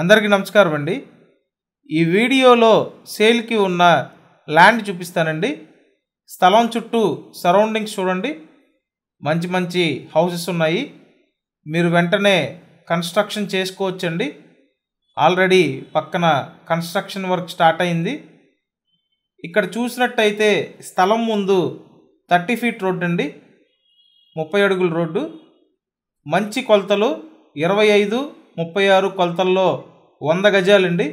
అందరికీ నమస్కారం అండి ఈ వీడియోలో సేల్కి ఉన్న ల్యాండ్ చూపిస్తానండి స్థలం చుట్టూ సరౌండింగ్స్ చూడండి మంచి మంచి హౌసెస్ ఉన్నాయి మీరు వెంటనే కన్స్ట్రక్షన్ చేసుకోవచ్చండి ఆల్రెడీ పక్కన కన్స్ట్రక్షన్ వర్క్ స్టార్ట్ అయింది ఇక్కడ చూసినట్టయితే స్థలం ముందు థర్టీ ఫీట్ రోడ్డు అండి ముప్పై అడుగుల రోడ్డు మంచి కొలతలు ఇరవై ఐదు ముప్పై ఆరు కొలతల్లో వంద గజాలండి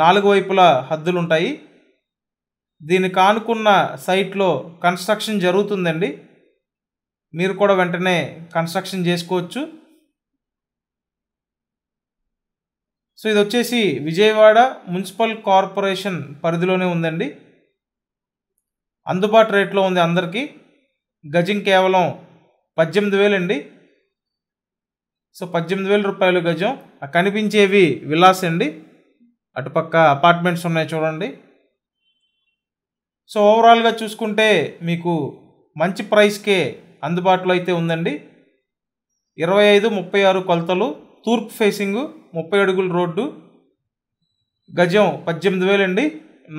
నాలుగు వైపులా హద్దులుంటాయి దీని కానుకున్న సైట్లో కన్స్ట్రక్షన్ జరుగుతుందండి మీరు కూడా వెంటనే కన్స్ట్రక్షన్ చేసుకోవచ్చు సో ఇది వచ్చేసి విజయవాడ మున్సిపల్ కార్పొరేషన్ పరిధిలోనే ఉందండి అందుబాటు రేట్లో ఉంది అందరికీ గజం కేవలం పద్దెనిమిది వేలండి సో పద్దెనిమిది వేల రూపాయలు గజం కనిపించేవి విలాస్ అండి అటుపక్క అపార్ట్మెంట్స్ ఉన్నాయి చూడండి సో ఓవరాల్గా చూసుకుంటే మీకు మంచి ప్రైస్కే అందుబాటులో అయితే ఉందండి ఇరవై ఐదు ముప్పై ఆరు కొలతలు తూర్పు ఫేసింగ్ ముప్పై అడుగుల రోడ్డు గజం పద్దెనిమిది వేలండి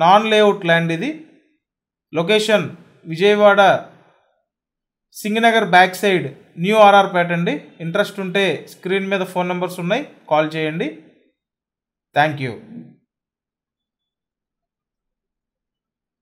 నాన్ లేఅవుట్ ల్యాండ్ ఇది location Vijayawada Singanagar back side new పేట అండి ఇంట్రెస్ట్ ఉంటే స్క్రీన్ మీద ఫోన్ నెంబర్స్ ఉన్నాయి కాల్ చేయండి థ్యాంక్ యూ